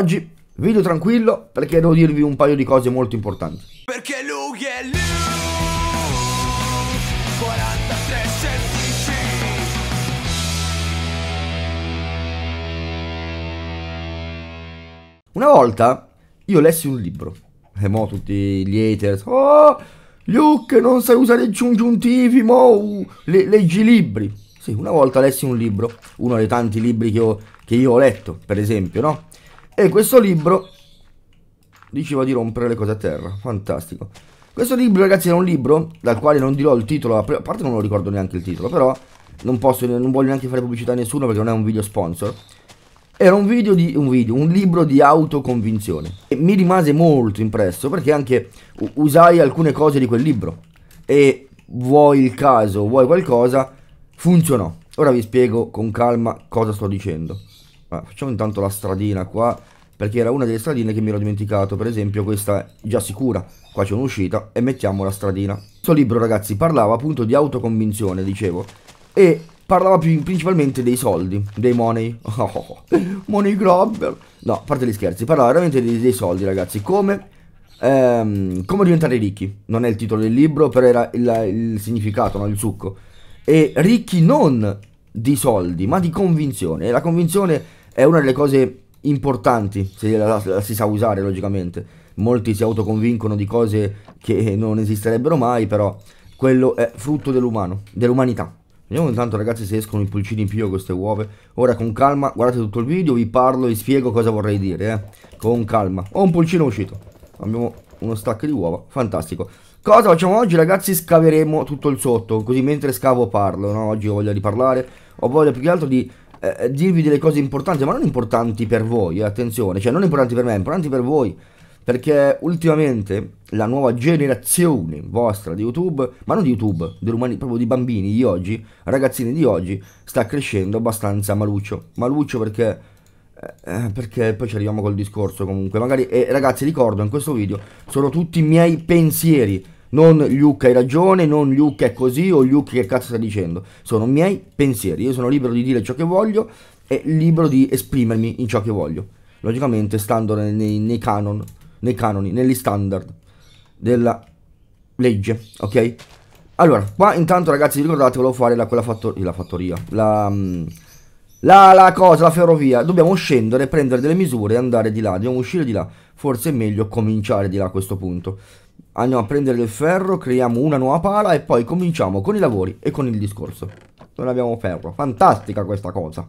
Oggi video tranquillo perché devo dirvi un paio di cose molto importanti. Perché lui è lui, 43 Una volta io lessi un libro, e mo tutti gli haters, oh Luke non sai usare i congiuntivi, mo uh, le, leggi libri. Sì, una volta lessi un libro, uno dei tanti libri che, ho, che io ho letto, per esempio, no? E questo libro diceva di rompere le cose a terra. Fantastico. Questo libro, ragazzi, era un libro dal quale non dirò il titolo, a parte non lo ricordo neanche il titolo, però non posso, non voglio neanche fare pubblicità a nessuno perché non è un video sponsor. Era un video di un video, un libro di autoconvinzione. E mi rimase molto impresso perché anche usai alcune cose di quel libro. E vuoi il caso, vuoi qualcosa, funzionò. Ora vi spiego con calma cosa sto dicendo. Ma facciamo intanto la stradina qua, perché era una delle stradine che mi ero dimenticato, per esempio questa è già sicura, qua c'è un'uscita e mettiamo la stradina. Questo libro ragazzi parlava appunto di autoconvinzione, dicevo, e parlava più, principalmente dei soldi, dei money, oh, oh, oh, money grabber, no, a parte gli scherzi, parlava veramente dei, dei soldi ragazzi, come, ehm, come, diventare ricchi, non è il titolo del libro, però era il, il significato, no? il succo, e ricchi non di soldi, ma di convinzione, e la convinzione è una delle cose importanti se la, la, la si sa usare logicamente. Molti si autoconvincono di cose che non esisterebbero mai, però quello è frutto dell'umano, dell'umanità. Vediamo intanto ragazzi se escono i pulcini in più a queste uova Ora con calma, guardate tutto il video, vi parlo, vi spiego cosa vorrei dire, eh. Con calma. Ho un pulcino uscito. Abbiamo uno stack di uova, fantastico. Cosa facciamo oggi ragazzi? Scaveremo tutto il sotto, così mentre scavo parlo, no? Oggi ho voglia di parlare, ho voglia più che altro di eh, dirvi delle cose importanti, ma non importanti per voi, eh, attenzione, cioè non importanti per me, importanti per voi, perché ultimamente la nuova generazione vostra di YouTube, ma non di YouTube, dell'umani, proprio di bambini di oggi, ragazzini di oggi, sta crescendo abbastanza maluccio, maluccio perché... Eh, eh perché poi ci arriviamo col discorso comunque magari e eh, ragazzi ricordo in questo video sono tutti i miei pensieri non Luke hai ragione, non Luke è così o Luke che cazzo sta dicendo, sono miei pensieri, io sono libero di dire ciò che voglio e libero di esprimermi in ciò che voglio, logicamente stando nei, nei canon, nei canoni, negli standard della legge, ok? Allora, qua intanto ragazzi ricordate volevo fare la, quella fattoria, la fattoria, la, mm, la, la, cosa, la ferrovia, dobbiamo scendere, prendere delle misure e andare di là, dobbiamo uscire di là, forse è meglio cominciare di là a questo punto andiamo a prendere del ferro, creiamo una nuova pala e poi cominciamo con i lavori e con il discorso. Non abbiamo ferro, fantastica questa cosa.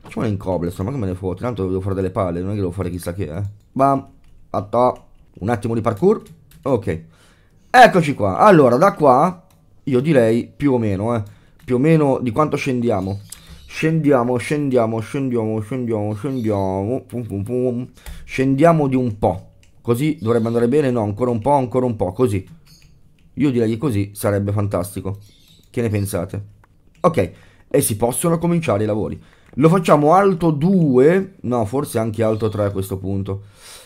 Facciamola in cobblestone, ma che me ne foto, tanto devo fare delle palle, non è che devo fare chissà che, eh. Bam, fatto, un attimo di parkour, ok. Eccoci qua, allora da qua, io direi più o meno, eh, più o meno di quanto scendiamo. Scendiamo, scendiamo, scendiamo, scendiamo, scendiamo, pum pum pum. scendiamo di un po'. Così dovrebbe andare bene? No, ancora un po', ancora un po', così. Io direi che così sarebbe fantastico. Che ne pensate? Ok, e si possono cominciare i lavori. Lo facciamo alto 2, no, forse anche alto 3 a questo punto.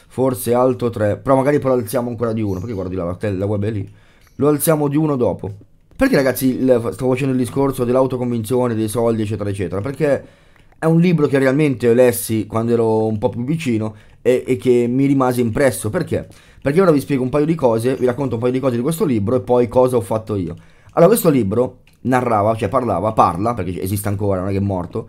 Forse alto 3, però magari poi lo alziamo ancora di 1, perché guardi la, la web è lì. Lo alziamo di 1 dopo. Perché ragazzi stavo facendo il discorso dell'autoconvinzione, dei soldi, eccetera, eccetera? Perché è un libro che realmente lessi quando ero un po' più vicino e, e che mi rimase impresso. Perché? Perché ora vi spiego un paio di cose, vi racconto un paio di cose di questo libro e poi cosa ho fatto io. Allora, questo libro narrava, cioè parlava, parla, perché esiste ancora, non è che è morto.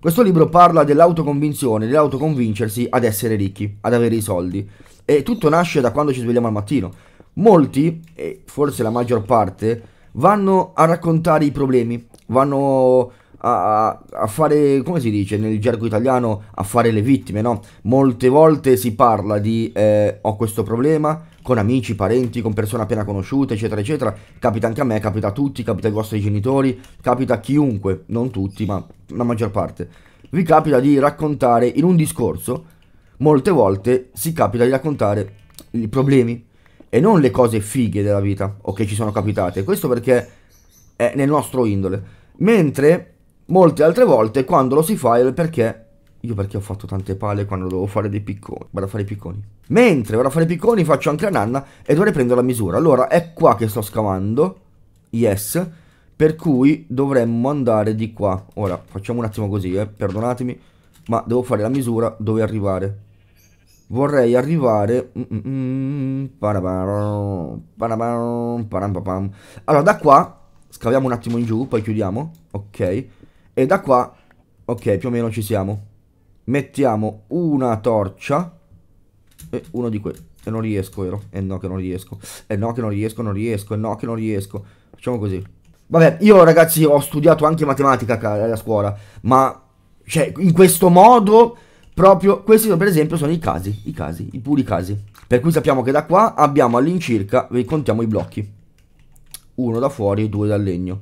Questo libro parla dell'autoconvinzione, dell'autoconvincersi ad essere ricchi, ad avere i soldi. E tutto nasce da quando ci svegliamo al mattino. Molti, e forse la maggior parte, vanno a raccontare i problemi, vanno a, a, fare, come si dice nel gergo italiano, a fare le vittime, no? Molte volte si parla di eh, ho questo problema con amici, parenti, con persone appena conosciute, eccetera, eccetera. Capita anche a me, capita a tutti, capita ai vostri genitori, capita a chiunque, non tutti, ma la maggior parte. Vi capita di raccontare in un discorso, molte volte si capita di raccontare i problemi e non le cose fighe della vita o che ci sono capitate. Questo perché è nel nostro indole. Mentre Molte altre volte quando lo si fa è perché io perché ho fatto tante palle quando devo fare dei picconi. Vado a fare i picconi. Mentre vado a fare i picconi faccio anche la nanna e dovrei prendere la misura. Allora è qua che sto scavando. Yes. Per cui dovremmo andare di qua. Ora facciamo un attimo così, eh. Perdonatemi. Ma devo fare la misura dove arrivare. Vorrei arrivare... Mm, mm, mm, allora da qua scaviamo un attimo in giù, poi chiudiamo. Ok. E da qua, ok, più o meno ci siamo. Mettiamo una torcia e uno di quei. E non riesco, vero? E eh no che non riesco. E eh no che non riesco, non riesco. E eh no che non riesco. Facciamo così. Vabbè, io ragazzi ho studiato anche matematica a scuola, ma cioè in questo modo proprio questi per esempio sono i casi, i casi, i puri casi. Per cui sappiamo che da qua abbiamo all'incirca, contiamo i blocchi. Uno da fuori e due dal legno.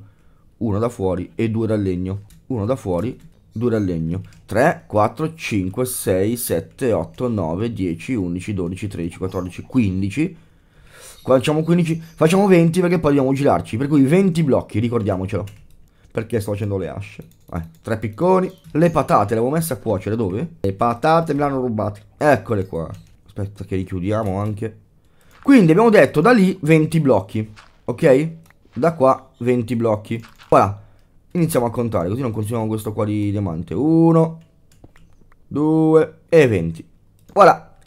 Uno da fuori e due dal legno uno da fuori, due dal legno, 3, 4, 5, 6, 7, 8, 9, 10, 11, 12, 13, 14, 15, facciamo 15, facciamo 20 perché poi dobbiamo girarci, per cui 20 blocchi, ricordiamocelo, perché sto facendo le asce, eh, tre picconi, le patate le avevo messe a cuocere, dove? Le patate me le hanno rubate, eccole qua, aspetta che richiudiamo anche, quindi abbiamo detto da lì 20 blocchi, ok? Da qua 20 blocchi, voilà, Iniziamo a contare, così non consumiamo questo qua di diamante. 1, 2 e 20. Voilà.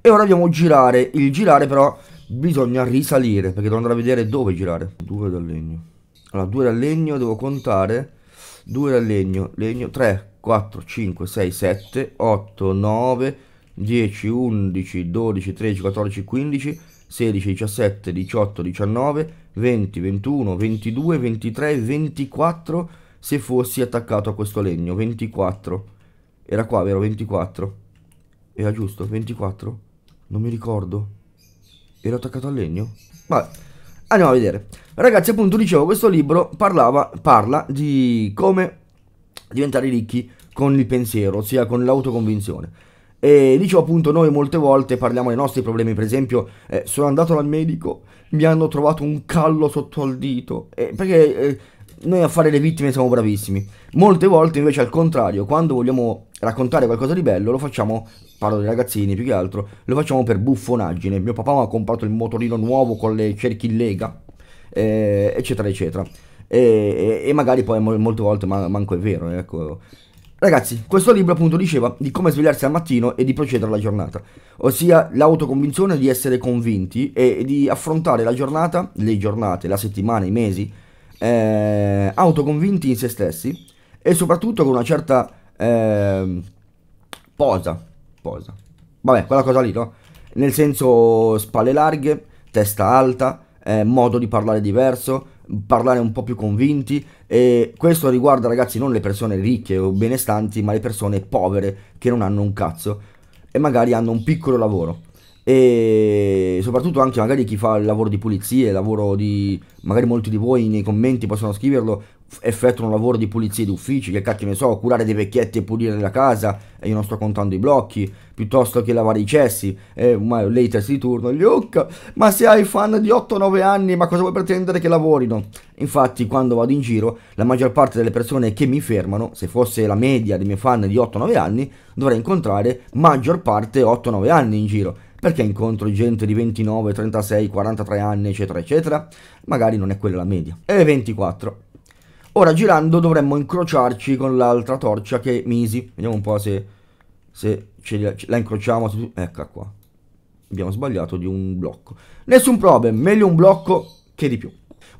E ora dobbiamo girare. Il girare però bisogna risalire, perché devo andare a vedere dove girare. 2 dal legno. Allora, 2 dal legno, devo contare. 2 dal legno, legno 3, 4, 5, 6, 7, 8, 9, 10, 11, 12, 13, 14, 15, 16, 17, 18, 19, 20, 21, 22, 23, 24 se fossi attaccato a questo legno, 24. Era qua, vero? 24. Era giusto? 24? Non mi ricordo. Era attaccato al legno? Vabbè. Andiamo a vedere. Ragazzi, appunto, dicevo, questo libro parlava, parla di come diventare ricchi con il pensiero, ossia con l'autoconvinzione. E dicevo appunto, noi molte volte parliamo dei nostri problemi, per esempio, eh, sono andato dal medico mi hanno trovato un callo sotto al dito. Eh, perché eh, noi a fare le vittime siamo bravissimi. Molte volte invece al contrario, quando vogliamo raccontare qualcosa di bello, lo facciamo, parlo dei ragazzini più che altro, lo facciamo per buffonaggine. Mio papà mi ha comprato il motorino nuovo con le cerchi in lega, eh, eccetera, eccetera. E, e, e, magari poi molte volte manco è vero, eh, ecco. Ragazzi, questo libro appunto diceva di come svegliarsi al mattino e di procedere alla giornata, ossia l'autoconvinzione di essere convinti e di affrontare la giornata, le giornate, la settimana, i mesi, eh, autoconvinti in se stessi e soprattutto con una certa eh, posa, posa, vabbè, quella cosa lì, no? Nel senso spalle larghe, testa alta, eh, modo di parlare diverso, parlare un po' più convinti, e questo riguarda ragazzi non le persone ricche o benestanti, ma le persone povere che non hanno un cazzo e magari hanno un piccolo lavoro. E soprattutto anche magari chi fa il lavoro di pulizie, lavoro di... magari molti di voi nei commenti possono scriverlo, effettuano lavoro di pulizia di uffici, che cacchio ne so, curare dei vecchietti e pulire la casa, e io non sto contando i blocchi, piuttosto che lavare i cessi, e ma l'haters di turno, Luke, ma se hai fan di 8-9 anni, ma cosa vuoi pretendere che lavorino? Infatti, quando vado in giro, la maggior parte delle persone che mi fermano, se fosse la media dei miei fan di 8-9 anni, dovrei incontrare maggior parte 8-9 anni in giro, perché incontro gente di 29, 36, 43 anni, eccetera, eccetera? Magari non è quella la media. E 24. Ora girando dovremmo incrociarci con l'altra torcia che misi. Vediamo un po' se, se la, la incrociamo. ecco qua. Abbiamo sbagliato di un blocco. Nessun problem, meglio un blocco che di più.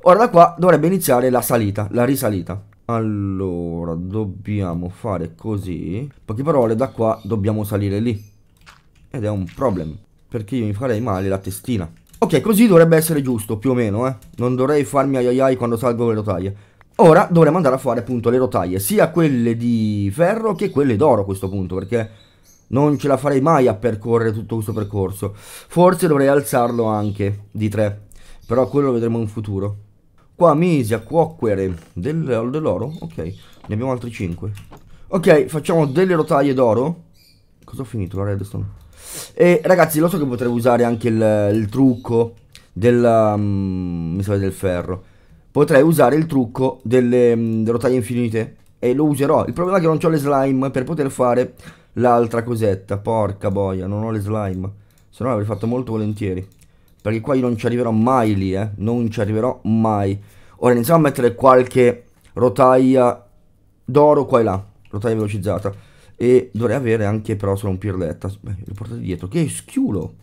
Ora da qua dovrebbe iniziare la salita, la risalita. Allora, dobbiamo fare così. Poche parole, da qua dobbiamo salire lì. Ed è un problem, perché io mi farei male la testina. Ok, così dovrebbe essere giusto, più o meno, eh. Non dovrei farmi aiaiai ai quando salgo le rotaie. Ora dovremo andare a fare appunto le rotaie, sia quelle di ferro che quelle d'oro a questo punto, perché non ce la farei mai a percorrere tutto questo percorso. Forse dovrei alzarlo anche di 3, però quello lo vedremo in futuro. Qua misi a cuocquere del, dell'oro, ok, ne abbiamo altri 5. Ok, facciamo delle rotaie d'oro. Cosa ho finito? La redstone. E ragazzi, lo so che potrei usare anche il, il trucco del, um, del ferro potrei usare il trucco delle mh, mm, rotaie infinite e lo userò. Il problema è che non ho le slime per poter fare l'altra cosetta. Porca boia, non ho le slime. Se no l'avrei fatto molto volentieri. Perché qua io non ci arriverò mai lì, eh. Non ci arriverò mai. Ora iniziamo a mettere qualche rotaia d'oro qua e là. Rotaia velocizzata. E dovrei avere anche però solo un pirletta. Beh, lo portate dietro. Che schiulo.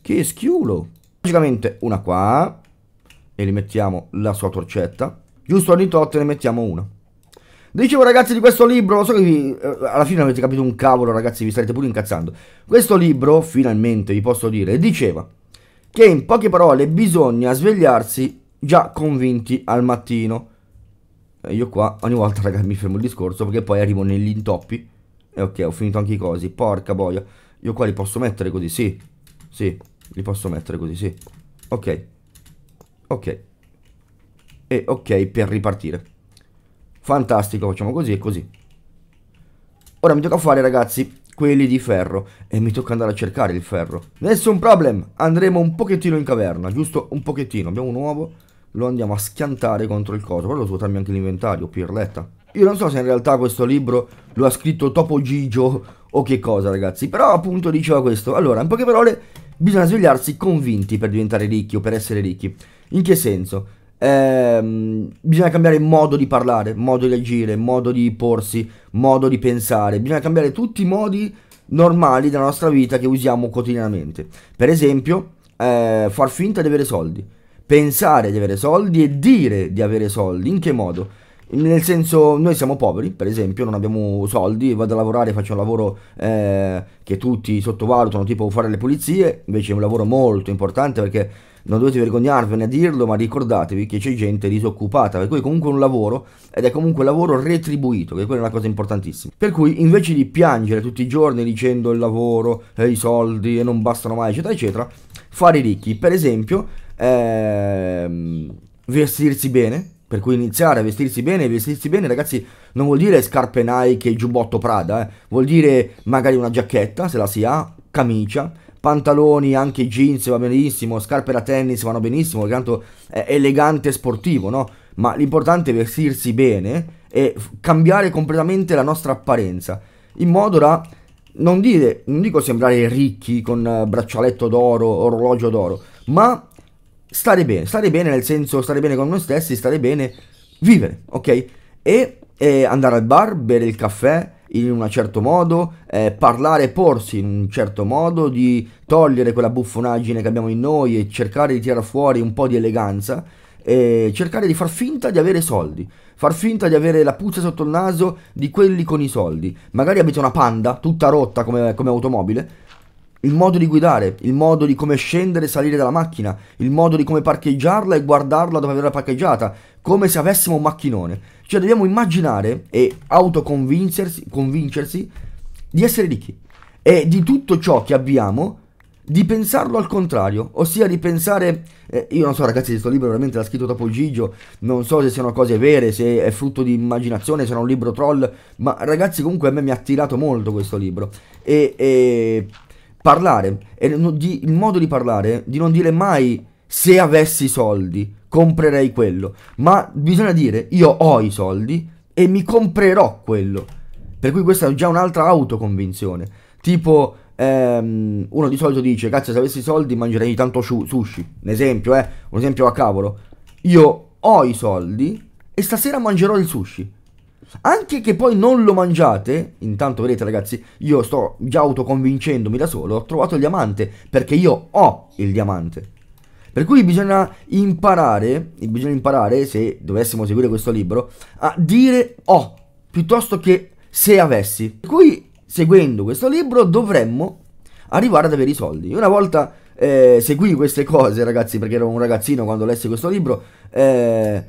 Che schiulo. Logicamente una qua e gli mettiamo la sua torcetta. Giusto ogni tot ne mettiamo una. Dicevo ragazzi di questo libro, lo so che vi, eh, alla fine avete capito un cavolo ragazzi, vi starete pure incazzando. Questo libro, finalmente vi posso dire, diceva che in poche parole bisogna svegliarsi già convinti al mattino. E eh, io qua ogni volta ragazzi mi fermo il discorso perché poi arrivo negli intoppi. E eh, ok, ho finito anche i cosi, porca boia. Io qua li posso mettere così, sì. Sì, li posso mettere così, sì. Ok ok e ok per ripartire fantastico facciamo così e così ora mi tocca fare ragazzi quelli di ferro e mi tocca andare a cercare il ferro nessun problem andremo un pochettino in caverna giusto un pochettino abbiamo un uovo lo andiamo a schiantare contro il coso Però lo svuotarmi anche l'inventario pirletta io non so se in realtà questo libro lo ha scritto Topo Gigio o che cosa ragazzi però appunto diceva questo allora in poche parole bisogna svegliarsi convinti per diventare ricchi o per essere ricchi in che senso? Ehm, bisogna cambiare modo di parlare, modo di agire, modo di porsi, modo di pensare. Bisogna cambiare tutti i modi normali della nostra vita che usiamo quotidianamente. Per esempio, eh, far finta di avere soldi, pensare di avere soldi e dire di avere soldi. In che modo? Nel senso, noi siamo poveri, per esempio, non abbiamo soldi, vado a lavorare, faccio un lavoro eh, che tutti sottovalutano, tipo fare le pulizie, invece è un lavoro molto importante perché non dovete vergognarvene a dirlo, ma ricordatevi che c'è gente disoccupata, per cui è comunque un lavoro ed è comunque un lavoro retribuito, che quella è una cosa importantissima. Per cui invece di piangere tutti i giorni dicendo il lavoro e eh, i soldi e non bastano mai, eccetera, eccetera, fare i ricchi, per esempio, ehm, vestirsi bene, per cui iniziare a vestirsi bene, vestirsi bene ragazzi non vuol dire scarpe Nike e giubbotto Prada, eh. vuol dire magari una giacchetta se la si ha, camicia, pantaloni, anche jeans va benissimo, scarpe da tennis vanno benissimo, perché tanto è elegante e sportivo, no? Ma l'importante è vestirsi bene e cambiare completamente la nostra apparenza, in modo da non, dire, non dico sembrare ricchi con eh, braccialetto d'oro, orologio d'oro, ma stare bene, stare bene nel senso stare bene con noi stessi, stare bene, vivere, ok? E, e andare al bar, bere il caffè, in un certo modo, eh, parlare e porsi in un certo modo, di togliere quella buffonaggine che abbiamo in noi e cercare di tirare fuori un po' di eleganza e cercare di far finta di avere soldi, far finta di avere la puzza sotto il naso di quelli con i soldi. Magari avete una panda tutta rotta come, come automobile, il modo di guidare, il modo di come scendere e salire dalla macchina, il modo di come parcheggiarla e guardarla dove averla parcheggiata, come se avessimo un macchinone. Cioè dobbiamo immaginare e autoconvincersi di essere ricchi e di tutto ciò che abbiamo di pensarlo al contrario, ossia di pensare, eh, io non so ragazzi se questo libro veramente l'ha scritto dopo Gigio, non so se siano cose vere, se è frutto di immaginazione, se è un libro troll, ma ragazzi comunque a me mi ha attirato molto questo libro e, e parlare, e, no, di, il modo di parlare, di non dire mai se avessi soldi, comprerei quello. Ma bisogna dire, io ho i soldi e mi comprerò quello. Per cui questa è già un'altra autoconvinzione. Tipo, ehm, uno di solito dice, cazzo, se avessi i soldi mangerei tanto sushi. Un esempio, eh, un esempio a cavolo. Io ho i soldi e stasera mangerò il sushi. Anche che poi non lo mangiate, intanto vedete ragazzi, io sto già autoconvincendomi da solo, ho trovato il diamante, perché io ho il diamante. Per cui bisogna imparare, bisogna imparare, se dovessimo seguire questo libro, a dire ho oh", piuttosto che se avessi. Per cui seguendo questo libro dovremmo arrivare ad avere i soldi. Una volta eh, seguì queste cose, ragazzi, perché ero un ragazzino quando lessi questo libro, eh,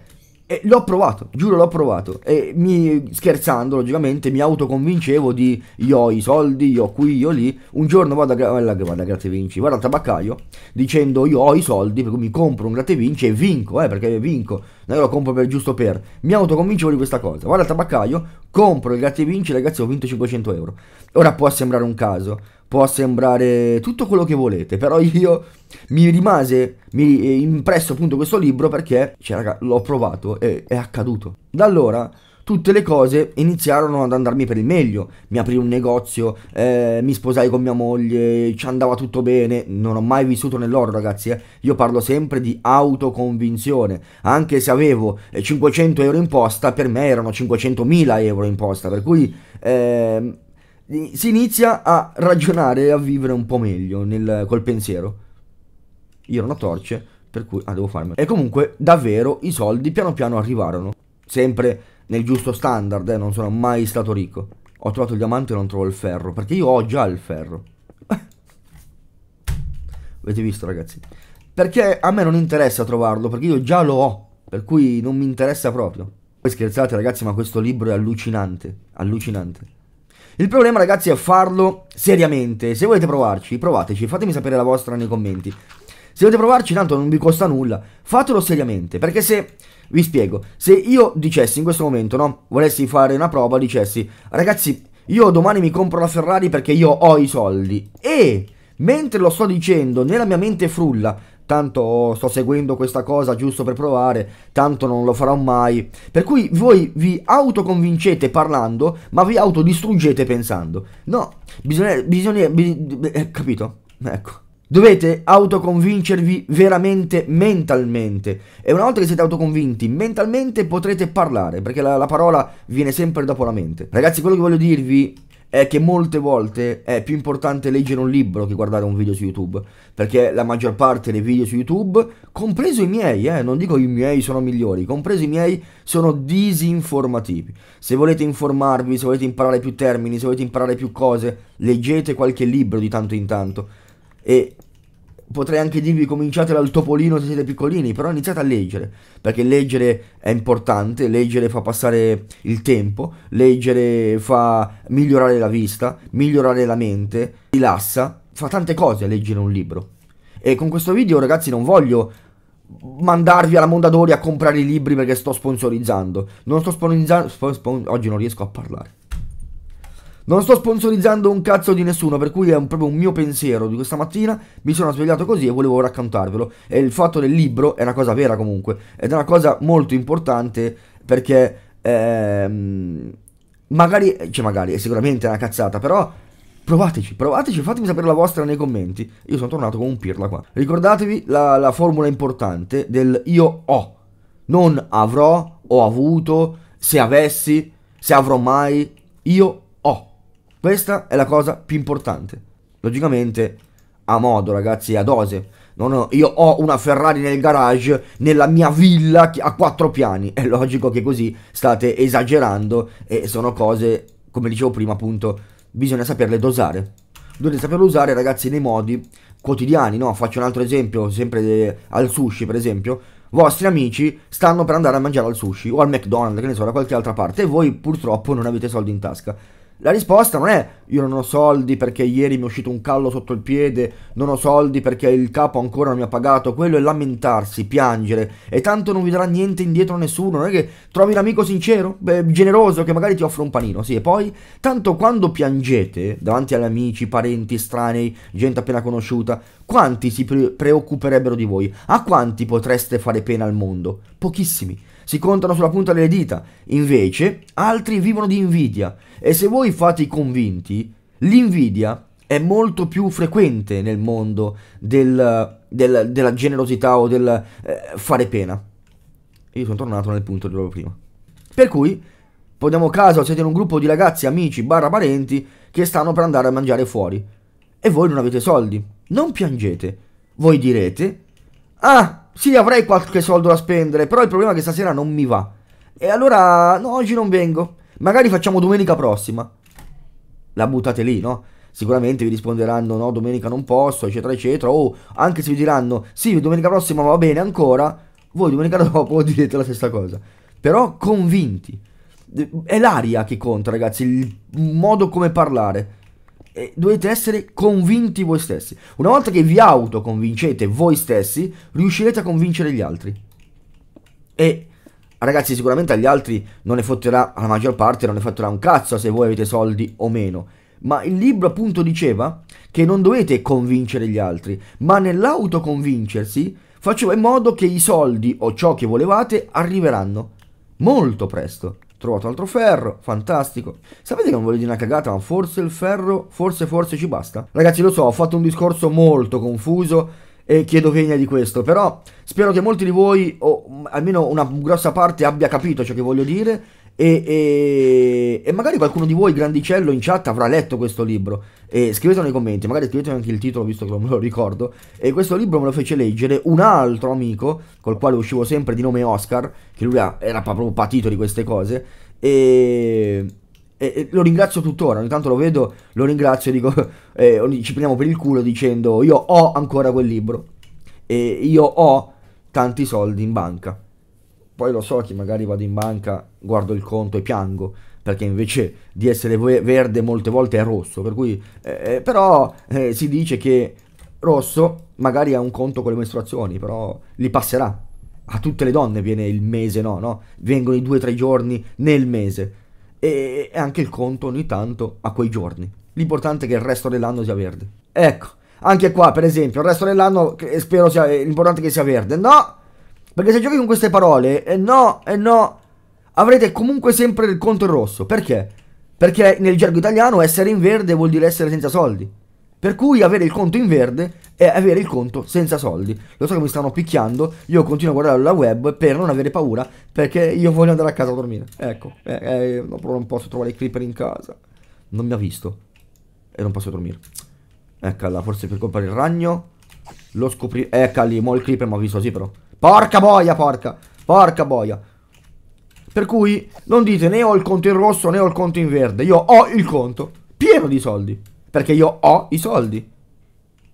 e l'ho provato, giuro l'ho provato. E mi, scherzando, logicamente, mi autoconvincevo di io ho i soldi, io ho qui, io lì. Un giorno vado a, gra- vado a Gratte Vinci, vado al tabaccaio dicendo io ho i soldi, per cui mi compro un Gratte Vinci e vinco, eh, perché vinco. Non lo compro per, giusto per. Mi autoconvincevo di questa cosa. Vado al tabaccaio, compro il Gratte Vinci, e ragazzi, ho vinto 500 euro. Ora può sembrare un caso può sembrare tutto quello che volete, però io mi rimase mi eh, impresso appunto questo libro perché, cioè raga, l'ho provato e è accaduto. Da allora tutte le cose iniziarono ad andarmi per il meglio, mi aprì un negozio, eh, mi sposai con mia moglie, ci andava tutto bene, non ho mai vissuto nell'oro ragazzi, eh. io parlo sempre di autoconvinzione, anche se avevo 500 eh, euro in posta, per me erano 500.000 euro in posta, per cui... Eh, si inizia a ragionare e a vivere un po' meglio nel, col pensiero. Io non ho torce, per cui... Ah, devo farmelo. E comunque, davvero, i soldi piano piano arrivarono. Sempre nel giusto standard, eh, non sono mai stato ricco. Ho trovato il diamante e non trovo il ferro, perché io ho già il ferro. Avete visto, ragazzi? Perché a me non interessa trovarlo, perché io già lo ho. Per cui non mi interessa proprio. Voi scherzate, ragazzi, ma questo libro è allucinante. Allucinante. Il problema ragazzi è farlo seriamente. Se volete provarci, provateci, fatemi sapere la vostra nei commenti. Se volete provarci, tanto non vi costa nulla. Fatelo seriamente, perché se... Vi spiego, se io dicessi in questo momento, no, volessi fare una prova, dicessi, ragazzi, io domani mi compro la Ferrari perché io ho i soldi. E mentre lo sto dicendo, nella mia mente frulla, tanto sto seguendo questa cosa giusto per provare, tanto non lo farò mai. Per cui voi vi autoconvincete parlando, ma vi autodistruggete pensando. No, bisogna... bisogna bis, eh, capito? Ecco. Dovete autoconvincervi veramente mentalmente e una volta che siete autoconvinti mentalmente potrete parlare perché la, la parola viene sempre dopo la mente. Ragazzi quello che voglio dirvi è che molte volte è più importante leggere un libro che guardare un video su YouTube, perché la maggior parte dei video su YouTube, compreso i miei, eh, non dico i miei sono migliori, compreso i miei sono disinformativi. Se volete informarvi, se volete imparare più termini, se volete imparare più cose, leggete qualche libro di tanto in tanto. E potrei anche dirvi cominciate dal topolino se siete piccolini, però iniziate a leggere, perché leggere è importante, leggere fa passare il tempo, leggere fa migliorare la vista, migliorare la mente, rilassa, fa tante cose a leggere un libro. E con questo video ragazzi non voglio mandarvi alla Mondadori a comprare i libri perché sto sponsorizzando. Non sto sponsorizzando... Spon spon oggi non riesco a parlare. Non sto sponsorizzando un cazzo di nessuno, per cui è un, proprio un mio pensiero di questa mattina. Mi sono svegliato così e volevo raccontarvelo. E il fatto del libro è una cosa vera comunque, ed è una cosa molto importante perché ehm, magari, cioè magari, è sicuramente una cazzata, però Provateci, provateci, fatemi sapere la vostra nei commenti. Io sono tornato con un pirla qua. Ricordatevi la, la formula importante del io ho. Non avrò, ho avuto, se avessi, se avrò mai. Io ho. Questa è la cosa più importante. Logicamente, a modo, ragazzi, a dose. Ho, io ho una Ferrari nel garage, nella mia villa a quattro piani. È logico che così state esagerando e sono cose, come dicevo prima, appunto, bisogna saperle dosare. Dovete saperle usare, ragazzi, nei modi quotidiani, no? Faccio un altro esempio, sempre de, eh, al sushi, per esempio. Vostri amici stanno per andare a mangiare al sushi o al McDonald's, che ne so, da qualche altra parte, e voi purtroppo non avete soldi in tasca la risposta non è io non ho soldi perché ieri mi è uscito un callo sotto il piede, non ho soldi perché il capo ancora non mi ha pagato, quello è lamentarsi, piangere e tanto non vi darà niente indietro nessuno, non è che trovi un amico sincero, beh, generoso che magari ti offre un panino, sì, e poi tanto quando piangete davanti agli amici, parenti, estranei, gente appena conosciuta, quanti si pre preoccuperebbero di voi? A quanti potreste fare pena al mondo? Pochissimi si contano sulla punta delle dita, invece altri vivono di invidia e se voi fate i convinti, l'invidia è molto più frequente nel mondo del, del, della generosità o del eh, fare pena. Io sono tornato nel punto di loro prima. Per cui, poniamo caso, siete in un gruppo di ragazzi, amici, barra parenti, che stanno per andare a mangiare fuori. E voi non avete soldi. Non piangete. Voi direte, ah, sì, avrei qualche soldo da spendere, però il problema è che stasera non mi va. E allora, no, oggi non vengo. Magari facciamo domenica prossima. La buttate lì, no? Sicuramente vi risponderanno, no, domenica non posso, eccetera, eccetera. O oh, anche se vi diranno, sì, domenica prossima va bene ancora, voi domenica dopo direte la stessa cosa. Però convinti. È l'aria che conta, ragazzi, il modo come parlare e dovete essere convinti voi stessi. Una volta che vi autoconvincete voi stessi, riuscirete a convincere gli altri. E ragazzi, sicuramente agli altri non ne fotterà, la maggior parte non ne fotterà un cazzo se voi avete soldi o meno. Ma il libro appunto diceva che non dovete convincere gli altri, ma nell'autoconvincersi faceva in modo che i soldi o ciò che volevate arriveranno molto presto trovato altro ferro, fantastico. Sapete che non voglio dire una cagata, ma forse il ferro, forse forse ci basta? Ragazzi lo so, ho fatto un discorso molto confuso e chiedo venia di questo, però spero che molti di voi, o almeno una grossa parte, abbia capito ciò che voglio dire e, e, e, magari qualcuno di voi grandicello in chat avrà letto questo libro. E scrivetelo nei commenti, magari scrivetelo anche il titolo visto che non me lo ricordo. E questo libro me lo fece leggere un altro amico col quale uscivo sempre di nome Oscar, che lui era proprio patito di queste cose. E, e lo ringrazio tuttora, ogni tanto lo vedo, lo ringrazio e dico, eh, ci prendiamo per il culo dicendo io ho ancora quel libro e io ho tanti soldi in banca. Poi lo so che magari vado in banca, guardo il conto e piango, perché invece di essere verde molte volte è rosso, per cui, eh, eh, però eh, si dice che rosso magari ha un conto con le mestruazioni, però li passerà. A tutte le donne viene il mese, no, no? Vengono i due o tre giorni nel mese e, anche il conto ogni tanto a quei giorni. L'importante è che il resto dell'anno sia verde. Ecco, anche qua per esempio, il resto dell'anno spero sia, eh, l'importante è che sia verde. No, perché se giochi con queste parole, e eh no, e eh no, avrete comunque sempre il conto in rosso. Perché? Perché nel gergo italiano essere in verde vuol dire essere senza soldi. Per cui avere il conto in verde è avere il conto senza soldi. Lo so che mi stanno picchiando, io continuo a guardare la web per non avere paura, perché io voglio andare a casa a dormire. Ecco, eh, eh però non posso trovare i creeper in casa. Non mi ha visto. E non posso dormire. Eccola, forse per colpa del ragno. Lo scopri... Eccola lì, mo il creeper mi ha visto, sì però. Porca boia, porca. Porca boia. Per cui non dite né ho il conto in rosso né ho il conto in verde. Io ho il conto pieno di soldi. Perché io ho i soldi.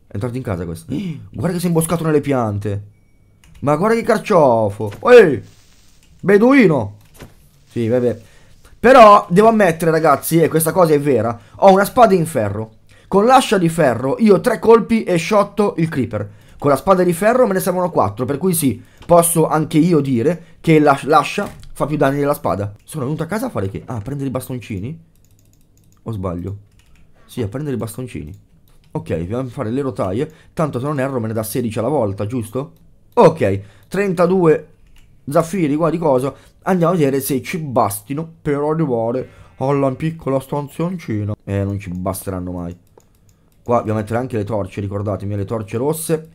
È entrato in casa questo. Eh. Guarda che si è imboscato nelle piante. Ma guarda che carciofo. Ehi! Beduino. Sì, vabbè. Però devo ammettere ragazzi, e questa cosa è vera, ho una spada in ferro. Con l'ascia di ferro io tre colpi e sciotto il creeper. Con la spada di ferro me ne servono 4, per cui sì, posso anche io dire che la l'ascia fa più danni della spada. Sono venuto a casa a fare che? Ah, prendere i bastoncini? O sbaglio? Sì, a prendere i bastoncini. Ok, dobbiamo fare le rotaie. Tanto se non erro me ne dà 16 alla volta, giusto? Ok, 32 zaffiri qua di cosa. Andiamo a vedere se ci bastino per arrivare alla piccola stanzioncina. Eh, non ci basteranno mai. Qua dobbiamo mettere anche le torce, ricordatemi, le torce rosse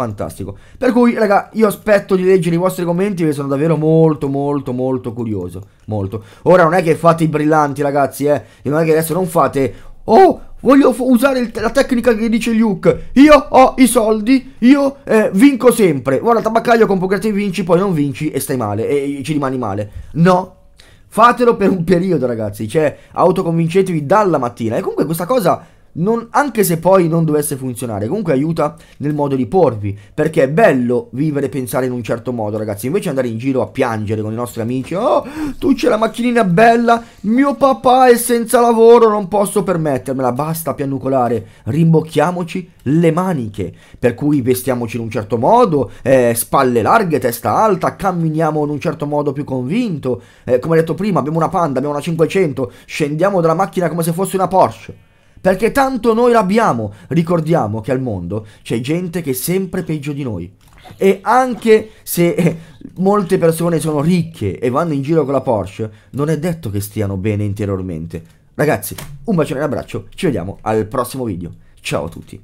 fantastico. Per cui, raga, io aspetto di leggere i vostri commenti perché sono davvero molto, molto, molto curioso. Molto. Ora non è che fate i brillanti, ragazzi, eh. Non è che adesso non fate... Oh, voglio usare la tecnica che dice Luke. Io ho i soldi, io eh, vinco sempre. Guarda, tabaccaglio con poker te vinci, poi non vinci e stai male, e ci rimani male. No, Fatelo per un periodo, ragazzi. Cioè, autoconvincetevi dalla mattina. E comunque questa cosa non, anche se poi non dovesse funzionare, comunque aiuta nel modo di porvi, perché è bello vivere e pensare in un certo modo, ragazzi, invece andare in giro a piangere con i nostri amici, oh, tu c'è la macchinina bella, mio papà è senza lavoro, non posso permettermela, basta pianucolare, rimbocchiamoci le maniche, per cui vestiamoci in un certo modo, eh, spalle larghe, testa alta, camminiamo in un certo modo più convinto, eh, come detto prima, abbiamo una Panda, abbiamo una 500, scendiamo dalla macchina come se fosse una Porsche perché tanto noi l'abbiamo. Ricordiamo che al mondo c'è gente che è sempre peggio di noi. E anche se eh, molte persone sono ricche e vanno in giro con la Porsche, non è detto che stiano bene interiormente. Ragazzi, un bacione e un abbraccio, ci vediamo al prossimo video. Ciao a tutti.